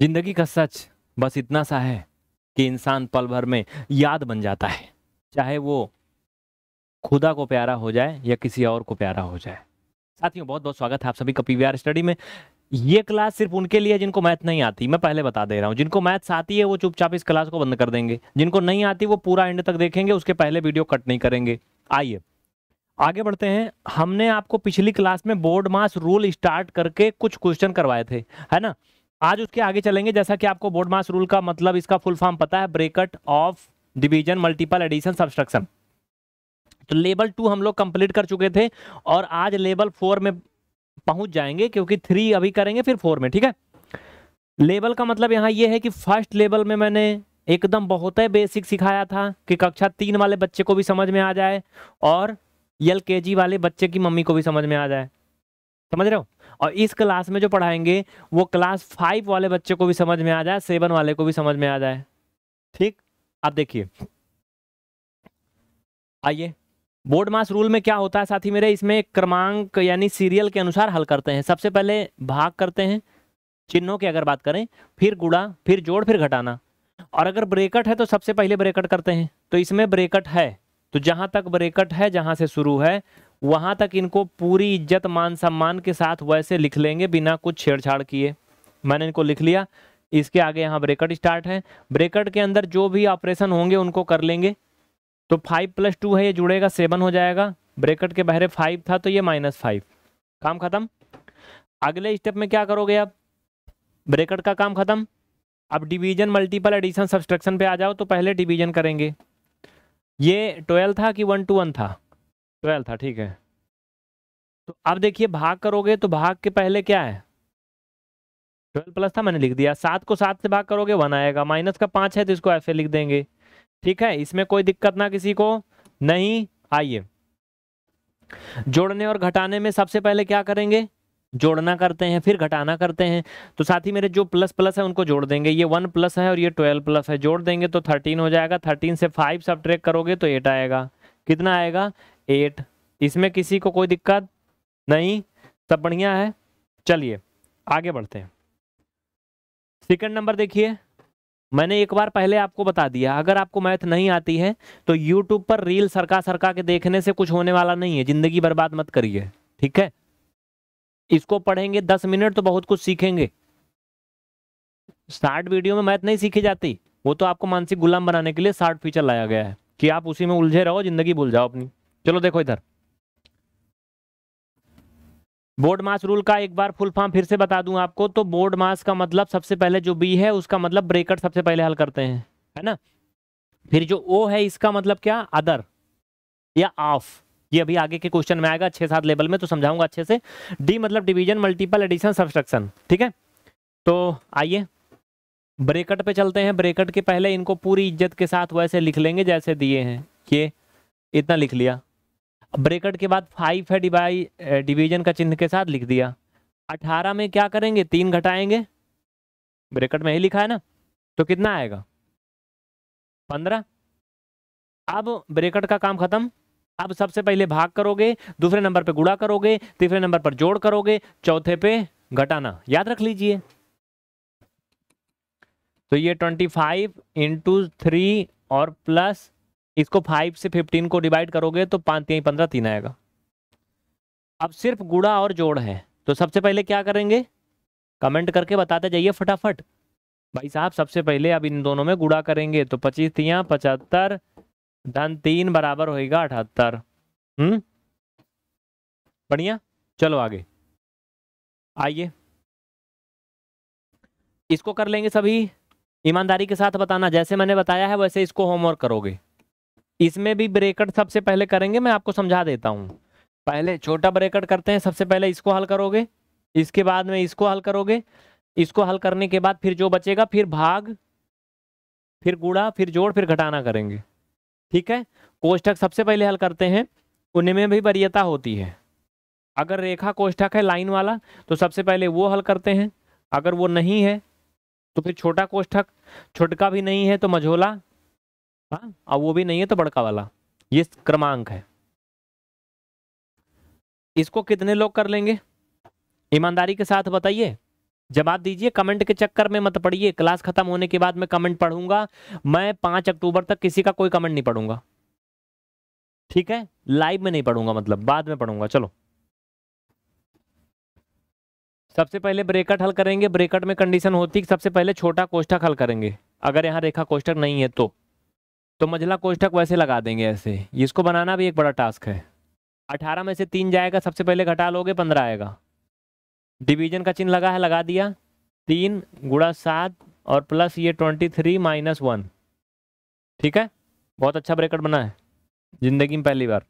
जिंदगी का सच बस इतना सा है कि इंसान पल भर में याद बन जाता है चाहे वो खुदा को प्यारा हो जाए या किसी और को प्यारा हो जाए साथियों बहुत बहुत स्वागत है आप सभी का पी स्टडी में ये क्लास सिर्फ उनके लिए जिनको मैथ नहीं आती मैं पहले बता दे रहा हूँ जिनको मैथ्स आती है वो चुपचाप इस क्लास को बंद कर देंगे जिनको नहीं आती वो पूरा एंड तक देखेंगे उसके पहले वीडियो कट नहीं करेंगे आइए आगे बढ़ते हैं हमने आपको पिछली क्लास में बोर्ड मास रूल स्टार्ट करके कुछ क्वेश्चन करवाए थे है ना आज उसके आगे चलेंगे जैसा कि आपको बोर्ड मास रूल का मतलब इसका फुल फॉर्म पता है bracket of division multiple addition subtraction तो लेवल टू हम लोग कंप्लीट कर चुके थे और आज लेवल फोर में पहुंच जाएंगे क्योंकि थ्री अभी करेंगे फिर फोर में ठीक है लेवल का मतलब यहाँ ये है कि फर्स्ट लेवल में मैंने एकदम बहुत ही बेसिक सिखाया था कि कक्षा तीन वाले बच्चे को भी समझ में आ जाए और यल के जी वाले बच्चे की मम्मी को भी समझ में आ जाए समझ रहे हो और इस क्लास में जो पढ़ाएंगे वो क्लास फाइव वाले बच्चे को भी समझ में आ जाए सेवन वाले को भी समझ में आ जाए ठीक आप देखिए आइए बोर्ड मास रूल में क्या होता है साथी मेरे इसमें क्रमांक यानी सीरियल के अनुसार हल करते हैं सबसे पहले भाग करते हैं चिन्हों की अगर बात करें फिर गुड़ा फिर जोड़ फिर घटाना और अगर ब्रेकट है तो सबसे पहले ब्रेकट करते हैं तो इसमें ब्रेकट है तो जहां तक ब्रेकट है जहां से शुरू है वहाँ तक इनको पूरी इज्जत मान सम्मान के साथ वैसे लिख लेंगे बिना कुछ छेड़छाड़ किए मैंने इनको लिख लिया इसके आगे यहाँ ब्रेकट स्टार्ट है ब्रेकट के अंदर जो भी ऑपरेशन होंगे उनको कर लेंगे तो फाइव प्लस टू है ये जुड़ेगा सेवन हो जाएगा ब्रेकट के बहरे फाइव था तो ये माइनस फाइव काम खत्म अगले स्टेप में क्या करोगे अब ब्रेकट का काम खत्म अब डिवीजन मल्टीपल एडिशन सब्सट्रक्शन पे आ जाओ तो पहले डिवीजन करेंगे ये ट्वेल्व था कि वन टू वन था ट्वेल्व था ठीक है तो अब देखिए भाग करोगे तो भाग के पहले क्या है ट्वेल्व प्लस था मैंने लिख दिया सात को सात से भाग करोगे वन आएगा माइनस का पाँच है तो इसको ऐसे लिख देंगे ठीक है इसमें कोई दिक्कत ना किसी को नहीं आइए जोड़ने और घटाने में सबसे पहले क्या करेंगे जोड़ना करते हैं फिर घटाना करते हैं तो साथ ही मेरे जो प्लस प्लस है उनको जोड़ देंगे ये वन प्लस है और ये ट्वेल्व प्लस है जोड़ देंगे तो थर्टीन हो जाएगा थर्टीन से फाइव सब करोगे तो एट आएगा कितना आएगा एट इसमें किसी को कोई दिक्कत नहीं सब बढ़िया है चलिए आगे बढ़ते हैं सेकंड नंबर देखिए मैंने एक बार पहले आपको बता दिया अगर आपको मैथ नहीं आती है तो यूट्यूब पर रील सरका सरका के देखने से कुछ होने वाला नहीं है जिंदगी बर्बाद मत करिए ठीक है इसको पढ़ेंगे दस मिनट तो बहुत कुछ सीखेंगे शार्ट वीडियो में मैथ नहीं सीखी जाती वो तो आपको मानसिक गुलाम बनाने के लिए शार्ट फीचर लाया गया है कि आप उसी में उलझे रहो जिंदगी भूल जाओ अपनी चलो देखो इधर बोर्ड मास रूल का एक बार फुल फॉर्म फिर से बता दूं आपको तो बोर्ड मास का मतलब सबसे पहले जो बी है उसका मतलब ब्रेकर सबसे पहले हल करते हैं है ना फिर जो ओ है इसका मतलब क्या अदर या ऑफ ये अभी आगे के क्वेश्चन में आएगा अच्छे सात लेवल में तो समझाऊंगा अच्छे से डी मतलब डिवीजन मल्टीपल एडिशन सब्सट्रक्शन ठीक है तो आइए ब्रेकट पे चलते हैं ब्रेकट के पहले इनको पूरी इज्जत के साथ वैसे लिख लेंगे जैसे दिए हैं ये इतना लिख लिया ब्रेकट के बाद फाइव है डिवाई डिवीजन का चिन्ह के साथ लिख दिया अठारह में क्या करेंगे तीन घटाएंगे ब्रेकट में ही लिखा है ना तो कितना आएगा पंद्रह अब ब्रेकट का काम खत्म अब सबसे पहले भाग करोगे दूसरे नंबर पे गुड़ा करोगे तीसरे नंबर पर जोड़ करोगे चौथे पे घटाना याद रख लीजिए तो ये ट्वेंटी फाइव इंटू थ्री और प्लस इसको फाइव से फिफ्टीन को डिवाइड करोगे तो पाँच तीन पंद्रह तीन आएगा अब सिर्फ गुड़ा और जोड़ है तो सबसे पहले क्या करेंगे कमेंट करके बताते जाइए फटाफट भाई साहब सबसे पहले अब इन दोनों में गुड़ा करेंगे तो पच्चीस तिया पचहत्तर धन तीन बराबर होएगा अठहत्तर हम्म बढ़िया चलो आगे आइए इसको कर लेंगे सभी ईमानदारी के साथ बताना जैसे मैंने बताया है वैसे इसको होमवर्क करोगे इसमें भी ब्रेकट सबसे पहले करेंगे मैं आपको समझा देता हूँ पहले छोटा ब्रेकट करते हैं सबसे पहले इसको हल करोगे इसके बाद में इसको हल करोगे इसको हल करने के बाद फिर जो बचेगा फिर भाग फिर गुड़ा फिर जोड़ फिर घटाना करेंगे ठीक है कोष्ठक सबसे पहले हल करते हैं उनमें भी वरीयता होती है अगर रेखा कोष्ठक है लाइन वाला तो सबसे पहले वो हल करते हैं अगर वो नहीं है तो फिर छोटा कोष्ठक छोटका भी नहीं है तो मझोला और हाँ, वो भी नहीं है तो बड़का वाला ये क्रमांक है इसको कितने लोग कर लेंगे ईमानदारी के साथ बताइए जवाब दीजिए कमेंट के चक्कर में मत पढ़िए क्लास खत्म होने के बाद मैं कमेंट पढ़ूंगा मैं पांच अक्टूबर तक किसी का कोई कमेंट नहीं पढ़ूंगा ठीक है लाइव में नहीं पढ़ूंगा मतलब बाद में पढ़ूंगा चलो सबसे पहले ब्रेकट हल करेंगे ब्रेकट में कंडीशन होती है सबसे पहले छोटा कोष्टक हल करेंगे अगर यहां रेखा कोष्टक नहीं है तो तो मझला कोष्ठक वैसे लगा देंगे ऐसे इसको बनाना भी एक बड़ा टास्क है अठारह में से तीन जाएगा सबसे पहले घटा लोगे पंद्रह आएगा डिवीजन का चिन्ह लगा है लगा दिया तीन गुड़ा सात और प्लस ये ट्वेंटी थ्री माइनस वन ठीक है बहुत अच्छा ब्रेकअट बना है जिंदगी में पहली बार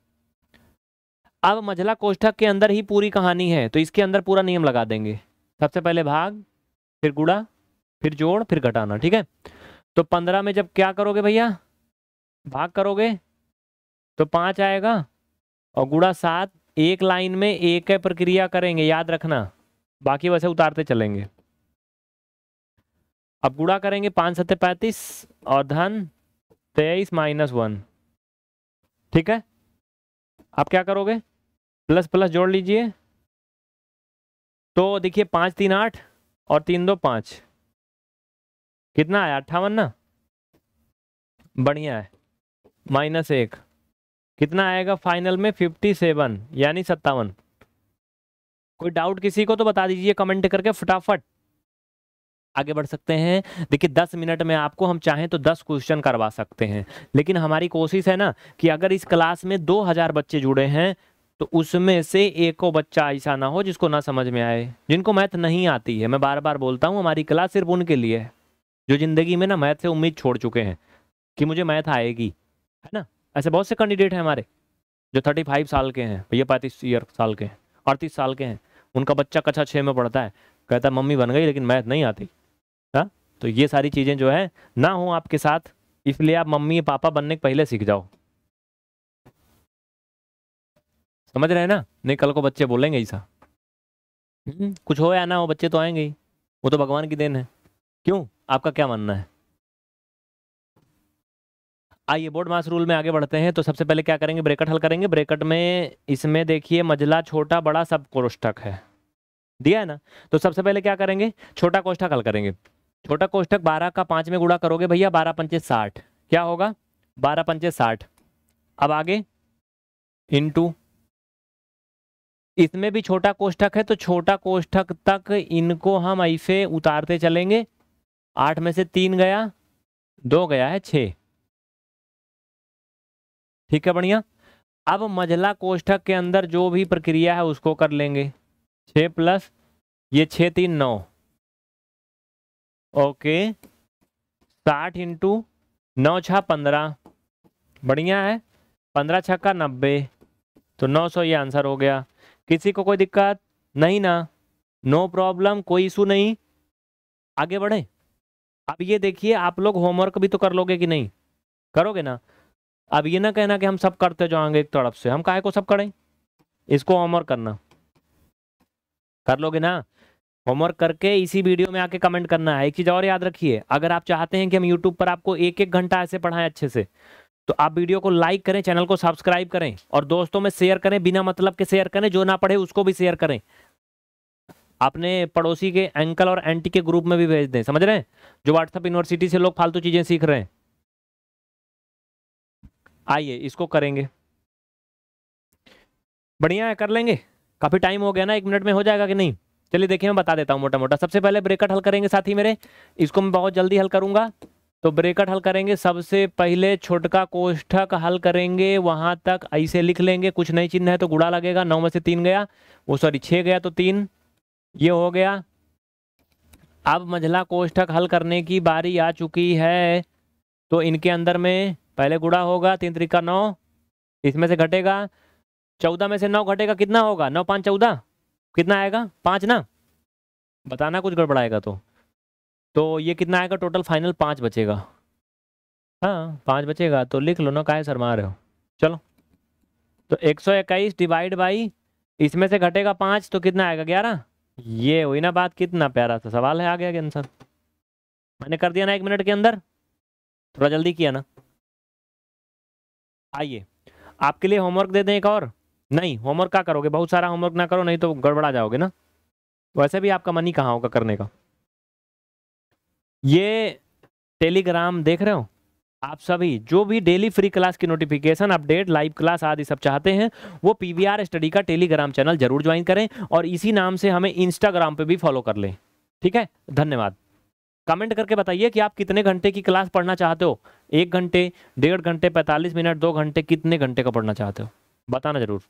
अब मझला कोष्ठक के अंदर ही पूरी कहानी है तो इसके अंदर पूरा नियम लगा देंगे सबसे पहले भाग फिर गुड़ा फिर जोड़ फिर घटाना ठीक है तो पंद्रह में जब क्या करोगे भैया भाग करोगे तो पाँच आएगा और गुड़ा सात एक लाइन में एक है प्रक्रिया करेंगे याद रखना बाकी वैसे उतारते चलेंगे अब गुड़ा करेंगे पाँच सत्य पैंतीस और धन तेईस माइनस वन ठीक है आप क्या करोगे प्लस प्लस जोड़ लीजिए तो देखिए पाँच तीन आठ और तीन दो पाँच कितना आया अट्ठावन ना बढ़िया है माइनस एक कितना आएगा फाइनल में फिफ्टी सेवन यानी सत्तावन कोई डाउट किसी को तो बता दीजिए कमेंट करके फटाफट आगे बढ़ सकते हैं देखिए दस मिनट में आपको हम चाहें तो दस क्वेश्चन करवा सकते हैं लेकिन हमारी कोशिश है ना कि अगर इस क्लास में दो हजार बच्चे जुड़े हैं तो उसमें से एक को बच्चा ऐसा ना हो जिसको ना समझ में आए जिनको मैथ नहीं आती है मैं बार बार बोलता हूँ हमारी क्लास सिर्फ उनके लिए है जो ज़िंदगी में ना मैथ से उम्मीद छोड़ चुके हैं कि मुझे मैथ आएगी है ना ऐसे बहुत से कैंडिडेट हैं हमारे जो थर्टी फाइव साल के हैं भैया पैंतीस ईयर साल के हैं अड़तीस साल के हैं उनका बच्चा कक्षा छः में पढ़ता है कहता है मम्मी बन गई लेकिन मैथ नहीं आती हाँ तो ये सारी चीज़ें जो है ना हो आपके साथ इसलिए आप मम्मी पापा बनने के पहले सीख जाओ समझ रहे हैं ना नहीं कल को बच्चे बोलेंगे ऐसा हम्म। कुछ हो या ना हो बच्चे तो आएंगे ही वो तो भगवान की देन है क्यों आपका क्या मानना है आइए बोर्ड मास रूल में आगे बढ़ते हैं तो सबसे पहले क्या करेंगे ब्रेकट हल करेंगे ब्रेकट में इसमें देखिए मजला छोटा बड़ा सब कोष्ठक है दिया है ना तो सबसे पहले क्या करेंगे छोटा कोष्ठक हल करेंगे छोटा कोष्ठक बारह का पाँच में गुड़ा करोगे भैया बारह पंचे साठ क्या होगा बारह पंचे साठ अब आगे इंटू इसमें भी छोटा कोष्ठक है तो छोटा कोष्ठक तक इनको हम ऐसे उतारते चलेंगे आठ में से तीन गया दो गया है छः ठीक है बढ़िया अब मझला कोष्ठक के अंदर जो भी प्रक्रिया है उसको कर लेंगे छ प्लस ये छ तीन नौ ओके साठ इंटू नौ छः पंद्रह बढ़िया है पंद्रह छ का नब्बे तो नौ सौ ये आंसर हो गया किसी को कोई दिक्कत नहीं ना नो प्रॉब्लम कोई इशू नहीं आगे बढ़े अब ये देखिए आप लोग होमवर्क भी तो कर लोगे कि नहीं करोगे ना अब ये ना कहना कि हम सब करते जाएंगे एक तरफ से हम काय को सब करें इसको होमवर्क करना कर लोगे ना होमवर्क करके इसी वीडियो में आके कमेंट करना है एक चीज़ और याद रखिए अगर आप चाहते हैं कि हम यूट्यूब पर आपको एक एक घंटा ऐसे पढ़ाएं अच्छे से तो आप वीडियो को लाइक करें चैनल को सब्सक्राइब करें और दोस्तों में शेयर करें बिना मतलब के शेयर करें जो ना पढ़े उसको भी शेयर करें अपने पड़ोसी के अंकल और एंटी के ग्रुप में भी भेज दें समझ रहे हैं जो व्हाट्सअप यूनिवर्सिटी से लोग फालतू चीज़ें सीख रहे हैं आइए इसको करेंगे बढ़िया है कर लेंगे काफ़ी टाइम हो गया ना एक मिनट में हो जाएगा कि नहीं चलिए देखिए मैं बता देता हूँ मोटा मोटा सबसे पहले ब्रेकट हल करेंगे साथ ही मेरे इसको मैं बहुत जल्दी हल करूँगा तो ब्रेकट हल करेंगे सबसे पहले छोटका कोष्ठक हल करेंगे वहाँ तक ऐसे लिख लेंगे कुछ नई चिन्ह है तो गुड़ा लगेगा नौ में से तीन गया वो सॉरी छः गया तो तीन ये हो गया अब मझला कोष्ठक हल करने की बारी आ चुकी है तो इनके अंदर में पहले गुड़ा होगा तीन तरीका नौ इसमें से घटेगा चौदह में से नौ घटेगा कितना होगा नौ पाँच चौदह कितना आएगा पाँच ना बताना कुछ गड़बड़ाएगा तो तो ये कितना आएगा टोटल फाइनल पाँच बचेगा हाँ पाँच बचेगा तो लिख लो ना काहे शर्मा रहे हो चलो तो एक सौ इक्कीस डिवाइड बाई इसमें से घटेगा पाँच तो कितना आएगा ग्यारह ये हुई ना बात कितना प्यारा सा सवाल है आ गया आंसर मैंने कर दिया ना एक मिनट के अंदर थोड़ा जल्दी किया ना आइए आपके लिए होमवर्क दे दें एक और नहीं होमवर्क क्या करोगे बहुत सारा होमवर्क ना करो नहीं तो गड़बड़ा जाओगे ना वैसे भी आपका मन ही कहाँ होगा करने का ये टेलीग्राम देख रहे हो आप सभी जो भी डेली फ्री क्लास की नोटिफिकेशन अपडेट लाइव क्लास आदि सब चाहते हैं वो पी स्टडी का टेलीग्राम चैनल जरूर ज्वाइन करें और इसी नाम से हमें इंस्टाग्राम पर भी फॉलो कर लें ठीक है धन्यवाद कमेंट करके बताइए कि आप कितने घंटे की क्लास पढ़ना चाहते हो एक घंटे डेढ़ घंटे पैंतालीस मिनट दो घंटे कितने घंटे का पढ़ना चाहते हो बताना ज़रूर